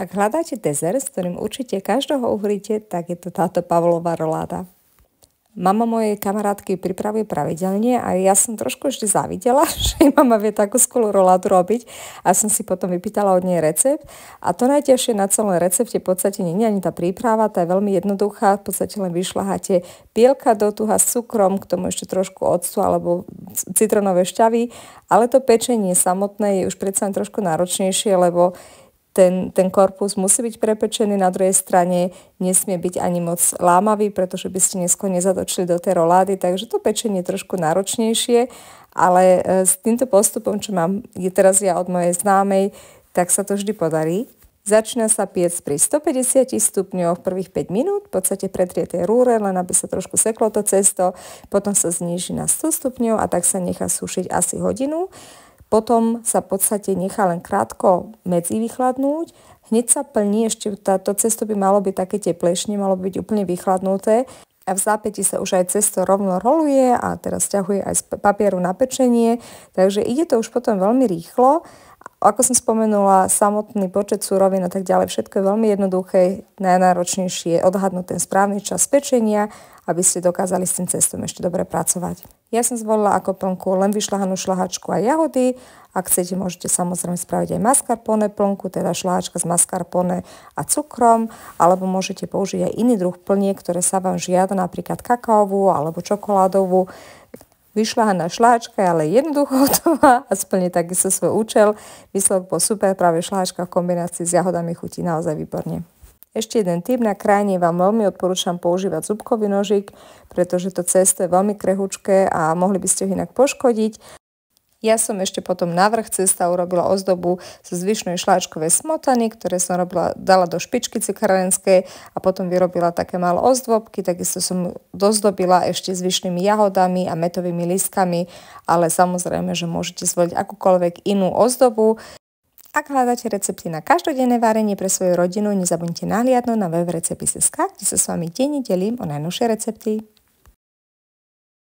Ak hľadáte dezert, s ktorým určite každého uhríte, tak je to táto Pavlova roláda. Mama mojej kamarátky pripravuje pravidelne a ja som trošku vždy závidela, že mama vie takú skolu roládu robiť a som si potom vypýtala od nej recept. A to najťažšie na celom recepte v podstate nie je ani tá príprava, tá je veľmi jednoduchá, v podstate len vyšľaháte pielka do tuha s cukrom, k tomu ešte trošku octu alebo citronové šťavy, ale to pečenie samotné je už predsa trošku náročnejšie, lebo ten, ten korpus musí byť prepečený, na druhej strane nesmie byť ani moc lámavý, pretože by ste neskôr nezatočili do tej rolády, takže to pečenie je trošku náročnejšie, ale e, s týmto postupom, čo mám je teraz ja od mojej známej, tak sa to vždy podarí. Začína sa piec pri 150 stupňoch prvých 5 minút, v podstate pretrie tie rúre, len aby sa trošku seklo to cesto, potom sa zníži na 100 stupňov a tak sa nechá sušiť asi hodinu potom sa v podstate nechá len krátko medzi vychladnúť, hneď sa plní, ešte to cesto by malo byť také teplejšie, malo byť úplne vychladnuté a v zápäti sa už aj cesto rovno roluje a teraz ťahuje aj z papieru na pečenie, takže ide to už potom veľmi rýchlo. Ako som spomenula, samotný počet súrovín a tak ďalej, všetko je veľmi jednoduché. Najnáročnejšie je odhadnúť ten správny čas pečenia, aby ste dokázali s tým cestom ešte dobre pracovať. Ja som zvolila ako plnku len vyšľahanú šlahačku a jahody. Ak chcete, môžete samozrejme spraviť aj mascarpone plnku, teda šláčka s mascarpone a cukrom, alebo môžete použiť aj iný druh plniek, ktoré sa vám žiada, napríklad kakaovú alebo čokoládovú vyšľahaná šláčka ale jednoducho hotová a splní takisto svoj účel. Výsledok bol super, práve šláčka v kombinácii s jahodami chutí naozaj výborne. Ešte jeden tip na krajine vám veľmi odporúčam používať zubkový nožik, pretože to cesto je veľmi krehučké a mohli by ste ho inak poškodiť. Ja som ešte potom navrh cesta urobila ozdobu zo zvyšnej šláčkovej smotany, ktoré som robila, dala do špičky cikarenskej a potom vyrobila také malé ozdobky. Takisto som dozdobila ešte zvyšnými jahodami a metovými listkami, ale samozrejme, že môžete zvoliť akúkoľvek inú ozdobu. Ak hľadáte recepty na každodenné varenie pre svoju rodinu, nezabudnite nahliadnúť na web recepty.sk, kde sa s vami denne delím o najnovšie recepty.